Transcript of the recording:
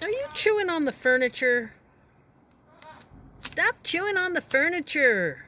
Are you chewing on the furniture? Stop chewing on the furniture.